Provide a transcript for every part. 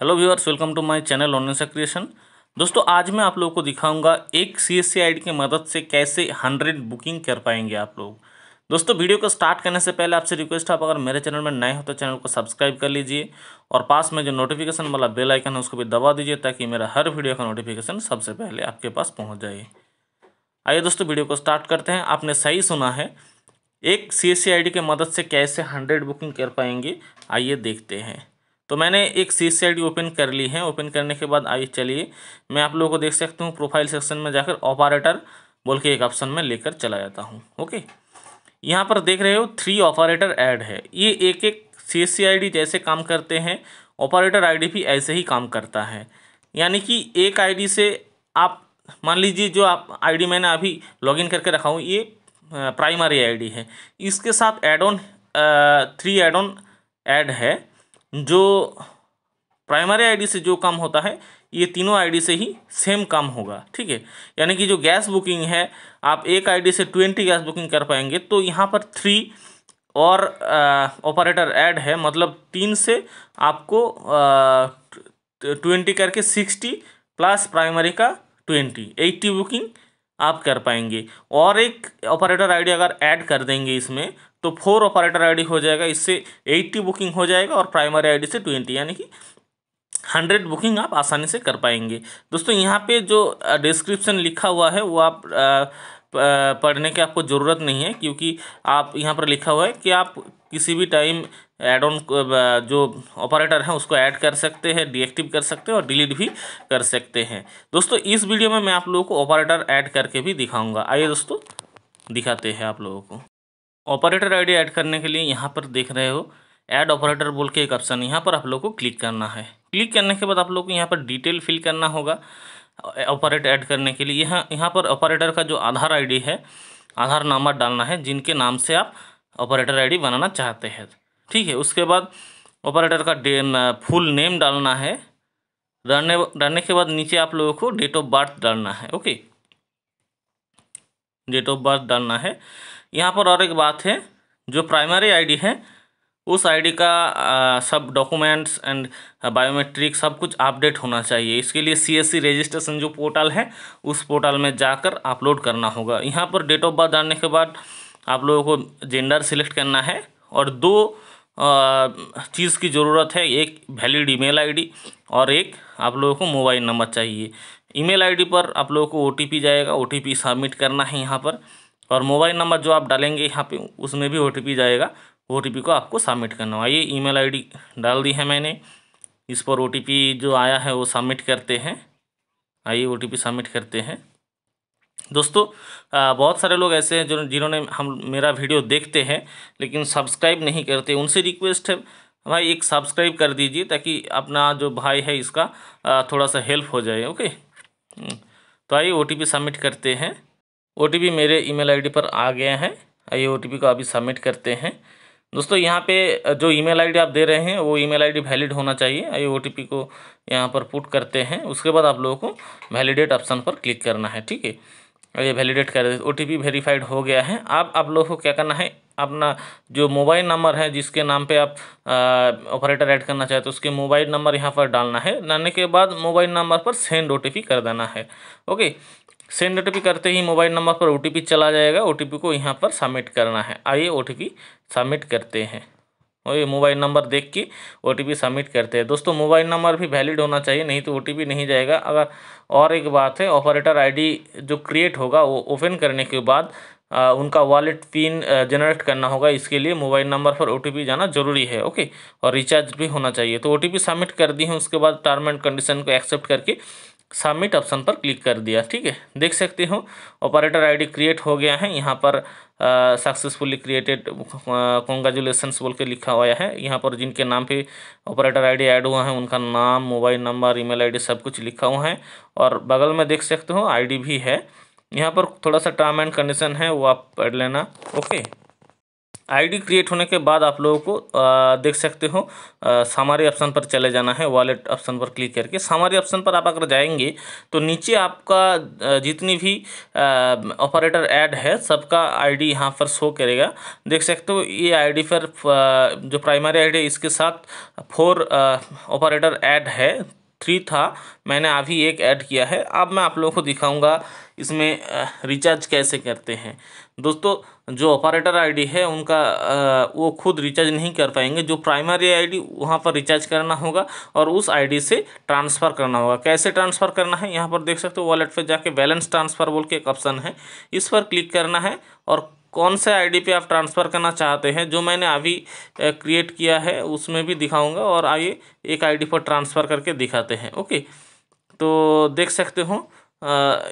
hello viewers welcome to my channel online creation दोस्तों आज मैं आप लोगों को दिखाऊंगा एक सी एस की मदद से कैसे हंड्रेड बुकिंग कर पाएंगे आप लोग दोस्तों वीडियो को स्टार्ट करने से पहले आपसे रिक्वेस्ट है आप अगर मेरे चैनल में नए हो तो चैनल को सब्सक्राइब कर लीजिए और पास में जो नोटिफिकेशन वाला बेल आइकन है उसको भी दबा दीजिए ताकि मेरा हर वीडियो का नोटिफिकेशन सबसे पहले आपके पास पहुँच जाए आइए दोस्तों वीडियो को स्टार्ट करते हैं आपने सही सुना है एक सी एस की मदद से कैसे हंड्रेड बुकिंग कर पाएंगे आइए देखते हैं तो मैंने एक सी आई डी ओपन कर ली है ओपन करने के बाद आइए चलिए मैं आप लोगों को देख सकता हूँ प्रोफाइल सेक्शन में जाकर ऑपरेटर बोल के एक ऑप्शन में लेकर चला जाता हूँ ओके यहाँ पर देख रहे हो थ्री ऑपरेटर ऐड है ये एक एक सी सी आई डी जैसे काम करते हैं ऑपरेटर आई डी भी ऐसे ही काम करता है यानी कि एक आई डी से आप मान लीजिए जो आप आई डी मैंने अभी लॉगिन करके रखा हूँ ये प्राइमरी आई डी है इसके साथ add on three add on add है जो प्राइमरी आईडी से जो काम होता है ये तीनों आईडी से ही सेम काम होगा ठीक है यानी कि जो गैस बुकिंग है आप एक आईडी से ट्वेंटी गैस बुकिंग कर पाएंगे तो यहाँ पर थ्री और ऑपरेटर ऐड है मतलब तीन से आपको ट्वेंटी करके सिक्सटी प्लस प्राइमरी का ट्वेंटी एट्टी बुकिंग आप कर पाएंगे और एक ऑपरेटर आईडी अगर ऐड कर देंगे इसमें तो फोर ऑपरेटर आईडी हो जाएगा इससे एट्टी बुकिंग हो जाएगा और प्राइमरी आईडी से ट्वेंटी यानी कि हंड्रेड बुकिंग आप आसानी से कर पाएंगे दोस्तों यहाँ पे जो डिस्क्रिप्शन लिखा हुआ है वो आप पढ़ने की आपको ज़रूरत नहीं है क्योंकि आप यहाँ पर लिखा हुआ है कि आप किसी भी टाइम एड ऑन जो ऑपरेटर हैं उसको ऐड कर सकते हैं डीएक्टिव कर सकते हैं और डिलीट भी कर सकते हैं दोस्तों इस वीडियो में मैं आप लोगों को ऑपरेटर ऐड करके भी दिखाऊंगा आइए दोस्तों दिखाते हैं आप लोगों को ऑपरेटर आईडी ऐड करने के लिए यहाँ पर देख रहे हो ऐड ऑपरेटर बोल के एक ऑप्शन यहाँ पर आप लोग को क्लिक करना है क्लिक करने के बाद आप लोग को यहाँ पर डिटेल फिल करना होगा ऑपरेटर ऐड करने के लिए यहाँ यहाँ पर ऑपरेटर का जो आधार आईडी है आधार नंबर डालना है जिनके नाम से आप ऑपरेटर आईडी बनाना चाहते हैं ठीक है उसके बाद ऑपरेटर का डे फुल नेम डालना है डालने डालने के बाद नीचे आप लोगों को डेट ऑफ बर्थ डालना है ओके डेट ऑफ बर्थ डालना है यहाँ पर और एक बात है जो प्राइमरी आईडी है उस आईडी का आ, सब डॉक्यूमेंट्स एंड बायोमेट्रिक सब कुछ अपडेट होना चाहिए इसके लिए सीएससी रजिस्ट्रेशन जो पोर्टल है उस पोर्टल में जाकर अपलोड करना होगा यहाँ पर डेट ऑफ बर्थ डालने के बाद आप लोगों को जेंडर सिलेक्ट करना है और दो चीज़ की ज़रूरत है एक वैलिड ईमेल आईडी और एक आप लोगों को मोबाइल नंबर चाहिए ईमेल आईडी पर आप लोगों को ओटीपी जाएगा ओटीपी सबमिट करना है यहाँ पर और मोबाइल नंबर जो आप डालेंगे यहाँ पे उसमें भी ओ जाएगा ओ को आपको सबमिट करना होगा ये ईमेल आईडी डाल दी है मैंने इस पर ओ जो आया है वो सबमिट करते हैं आइए ओ सबमिट करते हैं दोस्तों बहुत सारे लोग ऐसे हैं जो जिन्होंने हम मेरा वीडियो देखते हैं लेकिन सब्सक्राइब नहीं करते उनसे रिक्वेस्ट है भाई एक सब्सक्राइब कर दीजिए ताकि अपना जो भाई है इसका थोड़ा सा हेल्प हो जाए ओके हम्म, तो आइए ओ सबमिट करते हैं ओ मेरे ईमेल आईडी पर आ गया है आइए ओ को अभी सबमिट करते हैं दोस्तों यहाँ पे जो ईमेल आईडी आप दे रहे हैं वो ईमेल आईडी वैलिड होना चाहिए आइए ओ को यहाँ पर पुट करते हैं उसके बाद आप लोगों को वैलिडेट ऑप्शन पर क्लिक करना है ठीक है ये वैलिडेट कर ओ टी पी वेरीफाइड हो गया है अब आप लोगों को क्या करना है अपना जो मोबाइल नंबर है जिसके नाम पे आप ऑपरेटर ऐड करना चाहते हो तो उसके मोबाइल नंबर यहाँ पर डालना है डालने के बाद मोबाइल नंबर पर सेंड ओ कर देना है ओके सेंड ओ करते ही मोबाइल नंबर पर ओ चला जाएगा ओ को यहाँ पर सबमिट करना है आइए ओ सबमिट करते हैं और ये मोबाइल नंबर देख के ओ सबमिट करते हैं दोस्तों मोबाइल नंबर भी वैलिड होना चाहिए नहीं तो ओ नहीं जाएगा अगर और एक बात है ऑपरेटर आईडी जो क्रिएट होगा वो ओपन करने के बाद आ, उनका वॉलेट पिन जनरेट करना होगा इसके लिए मोबाइल नंबर पर ओ जाना जरूरी है ओके और रिचार्ज भी होना चाहिए तो ओ सबमिट कर दी है उसके बाद टर्म एंड कंडीशन को एक्सेप्ट करके सबमिट ऑप्शन पर क्लिक कर दिया ठीक है देख सकते हो ऑपरेटर आईडी क्रिएट हो गया है यहाँ पर सक्सेसफुली क्रिएटेड कॉन्ग्रेचुलेसन बोल के लिखा हुआ है यहाँ पर जिनके नाम पे ऑपरेटर आईडी ऐड हुआ है उनका नाम मोबाइल नंबर ईमेल आईडी सब कुछ लिखा हुआ है और बगल में देख सकते हो आईडी भी है यहाँ पर थोड़ा सा टर्म एंड कंडीशन है वो आप पढ़ लेना ओके आईडी क्रिएट होने के बाद आप लोगों को आ, देख सकते हो सामारी ऑप्शन पर चले जाना है वॉलेट ऑप्शन पर क्लिक करके सामारी ऑप्शन पर आप अगर जाएंगे तो नीचे आपका जितनी भी ऑपरेटर ऐड है सबका आईडी यहाँ पर शो करेगा देख सकते हो ये आईडी पर जो प्राइमरी आईडी है इसके साथ फोर ऑपरेटर ऐड है थ्री था मैंने अभी एक ऐड किया है अब मैं आप लोगों को दिखाऊंगा इसमें रिचार्ज कैसे करते हैं दोस्तों जो ऑपरेटर आईडी है उनका वो खुद रिचार्ज नहीं कर पाएंगे जो प्राइमरी आईडी वहाँ पर रिचार्ज करना होगा और उस आईडी से ट्रांसफ़र करना होगा कैसे ट्रांसफ़र करना है यहाँ पर देख सकते हो वॉलेट पर जाके बैलेंस ट्रांसफ़र बोल के एक ऑप्शन है इस पर क्लिक करना है और कौन से आईडी पे आप ट्रांसफ़र करना चाहते हैं जो मैंने अभी क्रिएट किया है उसमें भी दिखाऊंगा और आइए एक आईडी पर ट्रांसफ़र करके दिखाते हैं ओके तो देख सकते हो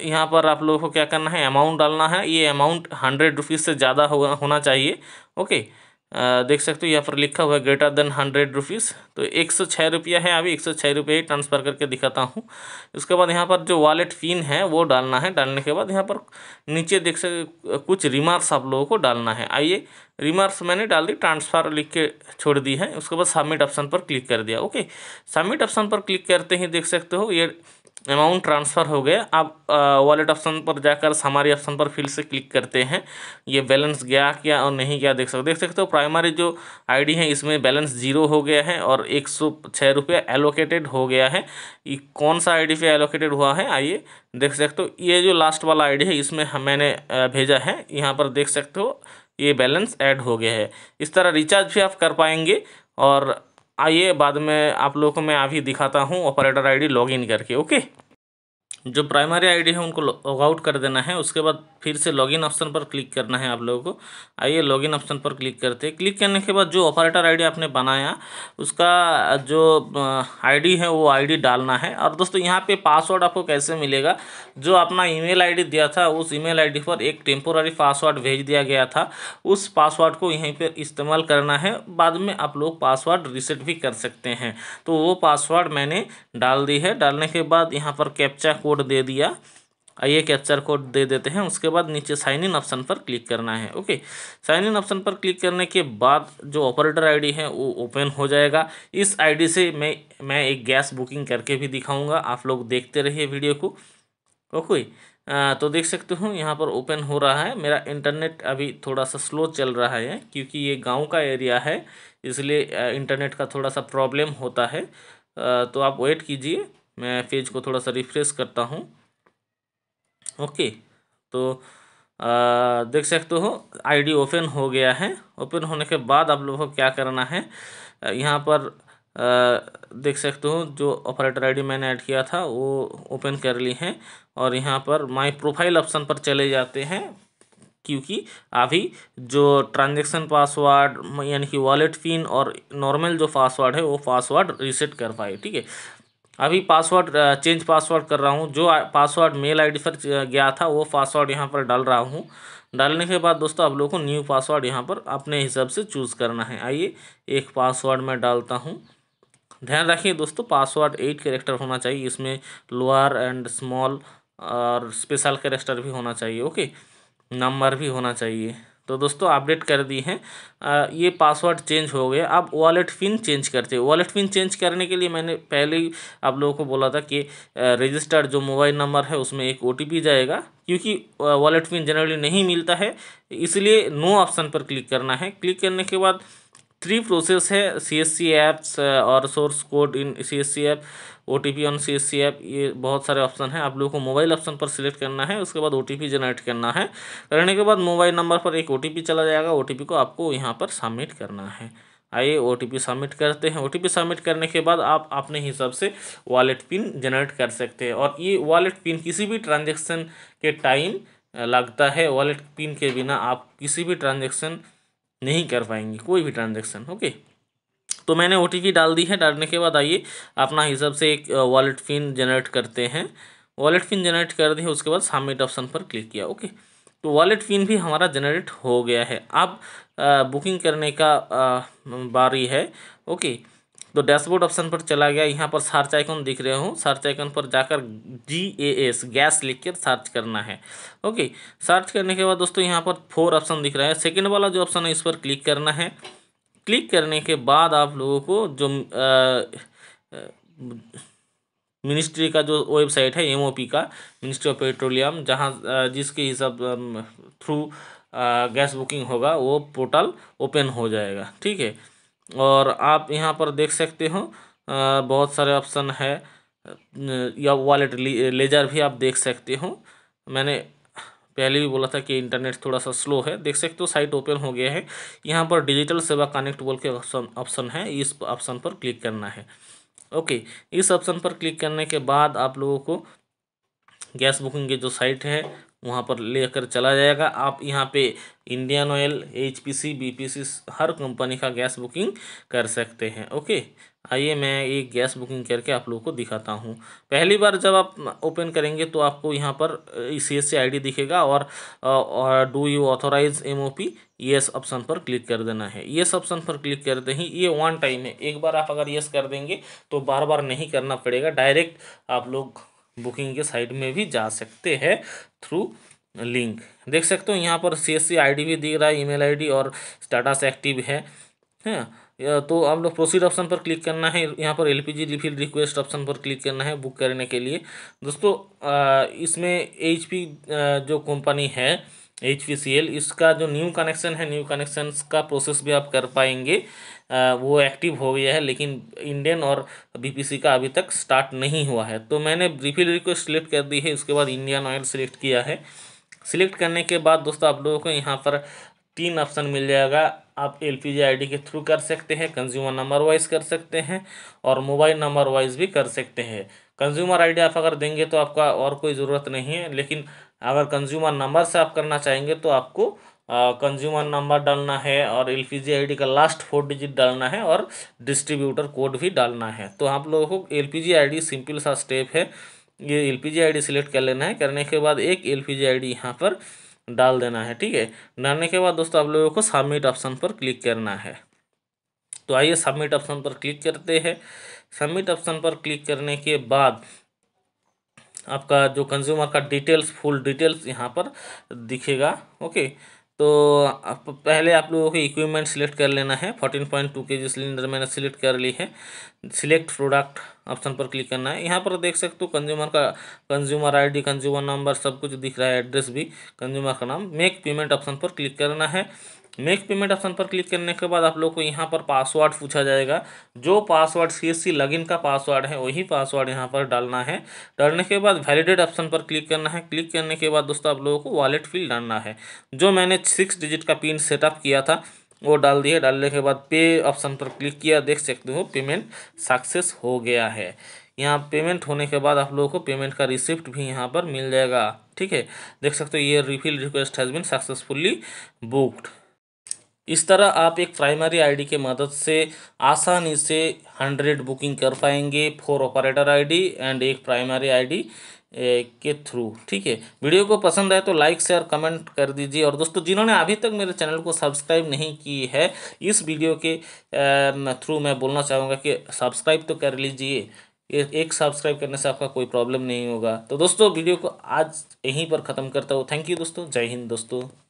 यहाँ पर आप लोगों को क्या करना है अमाउंट डालना है ये अमाउंट हंड्रेड रुपीज़ से ज़्यादा होगा होना चाहिए ओके देख सकते हो यहाँ पर लिखा हुआ है ग्रेटर देन हंड्रेड रुपीज़ तो एक सौ छः रुपया है अभी एक सौ छः रुपये ट्रांसफ़र करके दिखाता हूँ उसके बाद यहाँ पर जो वॉलेट पिन है वो डालना है डालने के बाद यहाँ पर नीचे देख सकते कुछ रिमार्क्स आप लोगों को डालना है आइए रिमार्क्स मैंने डाल दी ट्रांसफ़र लिख के छोड़ दी है उसके बाद सबमिट ऑप्शन पर क्लिक कर दिया ओके सबमिट ऑप्शन पर क्लिक करते ही देख सकते हो ये अमाउंट ट्रांसफ़र हो गया आप वॉलेट ऑप्शन पर जाकर हमारी ऑप्शन पर फिर से क्लिक करते हैं ये बैलेंस गया क्या और नहीं गया देख सकते देख सकते हो प्राइमरी जो आईडी है इसमें बैलेंस जीरो हो गया है और एक सौ छः रुपया एलोकेटेड हो गया है ये कौन सा आईडी पे एलोकेटेड हुआ है आइए देख सकते हो ये जो लास्ट वाला आई है इसमें मैंने भेजा है यहाँ पर देख सकते हो ये बैलेंस एड हो गया है इस तरह रिचार्ज भी आप कर पाएंगे और आइए बाद में आप लोगों को मैं अभी दिखाता हूँ ऑपरेटर आई डी लॉगिन करके ओके जो प्राइमरी आईडी है उनको लॉगआउट कर देना है उसके बाद फिर से लॉगिन ऑप्शन पर क्लिक करना है आप लोगों को आइए लॉगिन ऑप्शन पर क्लिक करते हैं क्लिक करने के बाद जो ऑपरेटर आईडी आपने बनाया उसका जो आईडी है वो आईडी डालना है और दोस्तों यहाँ पे पासवर्ड आपको कैसे मिलेगा जो अपना ई मेल दिया था उस ई मेल पर एक टेम्पोरी पासवर्ड भेज दिया गया था उस पासवर्ड को यहीं पर इस्तेमाल करना है बाद में आप लोग पासवर्ड रिसेट भी कर सकते हैं तो वो पासवर्ड मैंने डाल दी है डालने के बाद यहाँ पर कैप्चा कोड कोड दे दिया आइए कैप्चर कोड दे देते हैं उसके बाद नीचे साइन इन ऑप्शन पर क्लिक करना है ओके साइन इन ऑप्शन पर क्लिक करने के बाद जो ऑपरेटर आईडी है वो ओपन हो जाएगा इस आईडी से मैं मैं एक गैस बुकिंग करके भी दिखाऊंगा आप लोग देखते रहिए वीडियो को ओके आ, तो देख सकते हो यहाँ पर ओपन हो रहा है मेरा इंटरनेट अभी थोड़ा सा स्लो चल रहा है क्योंकि ये गाँव का एरिया है इसलिए इंटरनेट का थोड़ा सा प्रॉब्लम होता है तो आप वेट कीजिए मैं पेज को थोड़ा सा रिफ्रेश करता हूँ ओके तो आ, देख सकते हो आईडी ओपन हो गया है ओपन होने के बाद आप लोगों को क्या करना है यहाँ पर आ, देख सकते हो जो ऑपरेटर आईडी मैंने ऐड किया था वो ओपन कर ली है और यहाँ पर माय प्रोफाइल ऑप्शन पर चले जाते हैं क्योंकि अभी जो ट्रांजैक्शन पासवर्ड यानी कि वॉलेट पिन और नॉर्मल जो पासवर्ड है वो पासवर्ड रीसेट कर पाए ठीक है अभी पासवर्ड चेंज पासवर्ड कर रहा हूँ जो पासवर्ड मेल आईडी पर गया था वो पासवर्ड यहाँ पर डाल रहा हूँ डालने के बाद दोस्तों आप लोगों को न्यू पासवर्ड यहाँ पर अपने हिसाब से चूज़ करना है आइए एक पासवर्ड मैं डालता हूँ ध्यान रखिए दोस्तों पासवर्ड एट कैरेक्टर होना चाहिए इसमें लोअर एंड स्मॉल और स्पेशल कैरेक्टर भी होना चाहिए ओके नंबर भी होना चाहिए तो दोस्तों अपडेट कर दी हैं ये पासवर्ड चेंज हो गया अब वॉलेट पिन चेंज करते हैं वॉलेट पिन चेंज करने के लिए मैंने पहले ही आप लोगों को बोला था कि रजिस्टर्ड जो मोबाइल नंबर है उसमें एक ओ जाएगा क्योंकि वॉलेट पिन जनरली नहीं मिलता है इसलिए नो ऑप्शन पर क्लिक करना है क्लिक करने के बाद थ्री प्रोसेस है सी एस सी एप्स और source code in C S C app O T P on C S C app ये बहुत सारे ऑप्शन हैं आप लोगों को मोबाइल ऑप्शन पर सिलेक्ट करना है उसके बाद ओ टी पी जनरेट करना है करने के बाद मोबाइल नंबर पर एक ओ टी पी चला जाएगा ओ टी पी को आपको यहाँ पर सबमिट करना है आइए ओ टी पी सबमिट करते हैं ओ टी पी सबमिट करने के बाद आप अपने हिसाब से वॉलेट पिन जनरेट कर सकते हैं और ये वॉलेट पिन किसी भी ट्रांजेक्शन के टाइम uh, लगता है वॉलेट पिन के बिना आप किसी भी ट्रांजेक्शन नहीं कर पाएंगे कोई भी ट्रांजेक्शन ओके तो मैंने ओ डाल दी है डालने के बाद आइए अपना हिसाब से एक वॉलेट पिन जनरेट करते हैं वॉलेट पिन जनरेट कर दिया उसके बाद सबमिट ऑप्शन पर क्लिक किया ओके तो वॉलेट पिन भी हमारा जनरेट हो गया है अब बुकिंग करने का आ, बारी है ओके तो डैशबोर्ड ऑप्शन पर चला गया यहाँ पर सर्च आइकन दिख रहे हूँ सर्च आइकन पर जाकर जी ए एस गैस लिख कर सर्च करना है ओके सर्च करने के बाद दोस्तों यहाँ पर फोर ऑप्शन दिख रहा है सेकेंड वाला जो ऑप्शन है इस पर क्लिक करना है क्लिक करने के बाद आप लोगों को जो मिनिस्ट्री का जो वेबसाइट है एमओपी का मिनिस्ट्री ऑफ पेट्रोलियम जहाँ जिसके हिसाब थ्रू गैस बुकिंग होगा वो पोर्टल ओपन हो जाएगा ठीक है और आप यहाँ पर देख सकते हो बहुत सारे ऑप्शन है या वॉलेट लेजर भी आप देख सकते हो मैंने पहले भी बोला था कि इंटरनेट थोड़ा सा स्लो है देख सकते हो साइट ओपन हो गया है यहाँ पर डिजिटल सेवा कनेक्ट बोल के ऑप्शन ऑप्शन है इस ऑप्शन पर क्लिक करना है ओके इस ऑप्शन पर क्लिक करने के बाद आप लोगों को गैस बुकिंग की जो साइट है वहाँ पर लेकर चला जाएगा आप यहाँ पे Indian oil H P C B P C हर कंपनी का गैस बुकिंग कर सकते हैं ओके आइए मैं ये गैस बुकिंग करके आप लोगों को दिखाता हूँ पहली बार जब आप ओपन करेंगे तो आपको यहाँ पर सी एस सी आई डी दिखेगा और, और do you authorise M O P yes option पर क्लिक कर देना है येस ऑप्शन पर क्लिक करते ही ये वन टाइम है एक बार आप अगर येस कर देंगे तो बार बार नहीं करना पड़ेगा डायरेक्ट आप लोग बुकिंग के साइड में भी जा सकते हैं थ्रू लिंक देख सकते हो यहाँ पर सी एस सी आई डी भी दिख रहा है ईमेल आईडी और स्टेटस एक्टिव है हैं हाँ, तो आप लोग प्रोसीड ऑप्शन पर क्लिक करना है यहाँ पर एलपीजी रिफिल रिक्वेस्ट ऑप्शन पर क्लिक करना है बुक करने के लिए दोस्तों इसमें एचपी जो कंपनी है एच इसका जो न्यू कनेक्शन है न्यू कनेक्शन का प्रोसेस भी आप कर पाएंगे वो एक्टिव हो गया है लेकिन इंडियन और बीपीसी का अभी तक स्टार्ट नहीं हुआ है तो मैंने रिफिल रिक्वेस्ट सिलेक्ट कर दी है उसके बाद इंडियन ऑयल सिलेक्ट किया है सिलेक्ट करने के बाद दोस्तों आप लोगों को यहाँ पर तीन ऑप्शन मिल जाएगा आप एल पी के थ्रू कर सकते हैं कंज्यूमर नंबर वाइज कर सकते हैं और मोबाइल नंबर वाइज भी कर सकते हैं कंज्यूमर आई आप अगर देंगे तो आपका और कोई ज़रूरत नहीं है लेकिन अगर कंज्यूमर नंबर से आप करना चाहेंगे तो आपको कंज्यूमर नंबर डालना है और एल पी जी का लास्ट फोर डिजिट डालना है और डिस्ट्रीब्यूटर कोड भी डालना है तो आप लोगों को एल पी जी सिंपल सा स्टेप है ये L P G I select कर लेना है करने के बाद एक L P G I D यहाँ पर डाल देना है ठीक है डालने के बाद दोस्तों आप लोगों को सबमिट ऑप्शन पर क्लिक करना है तो आइए सबमिट ऑप्शन पर क्लिक करते हैं सबमिट ऑप्शन पर क्लिक करने के बाद आपका जो कंज्यूमर का डिटेल्स फुल डिटेल्स यहाँ पर दिखेगा ओके तो आप पहले आप लोगों को इक्विपमेंट सिलेक्ट कर लेना है फोर्टीन पॉइंट टू के जी सिलेंडर मैंने सिलेक्ट कर ली है सिलेक्ट प्रोडक्ट ऑप्शन पर क्लिक करना है यहाँ पर देख सकते हो कंज्यूमर का कंज्यूमर आईडी कंज्यूमर नंबर सब कुछ दिख रहा है एड्रेस भी कंज्यूमर का नाम मेक पेमेंट ऑप्शन पर क्लिक करना है नेक्स्ट पेमेंट ऑप्शन पर क्लिक करने के बाद आप लोग को यहाँ पर पासवर्ड पूछा जाएगा जो password C S C login का पासवर्ड है वही पासवर्ड यहाँ पर डालना है डालने के बाद वैलिडेट ऑप्शन पर क्लिक करना है क्लिक करने के बाद दोस्तों आप लोगों को वॉलेट फिल डालना है जो मैंने सिक्स डिजिट का पिन सेटअप किया था वो डाल दिया डालने के बाद पे ऑप्शन पर क्लिक किया देख सकते हो पेमेंट सक्सेस हो गया है यहाँ पेमेंट होने के बाद आप लोगों को पेमेंट का रिसिप्ट भी यहाँ पर मिल जाएगा ठीक है देख सकते हो ये refill request has been successfully booked इस तरह आप एक प्राइमरी आईडी के मदद से आसानी से हंड्रेड बुकिंग कर पाएंगे फोर ऑपरेटर आईडी एंड एक प्राइमरी आईडी के थ्रू ठीक है वीडियो को पसंद आए तो लाइक शेयर कमेंट कर दीजिए और दोस्तों जिन्होंने अभी तक मेरे चैनल को सब्सक्राइब नहीं की है इस वीडियो के थ्रू मैं बोलना चाहूँगा कि सब्सक्राइब तो कर लीजिए एक सब्सक्राइब करने से आपका कोई प्रॉब्लम नहीं होगा तो दोस्तों वीडियो को आज यहीं पर ख़त्म करता हूँ थैंक यू दोस्तों जय हिंद दोस्तों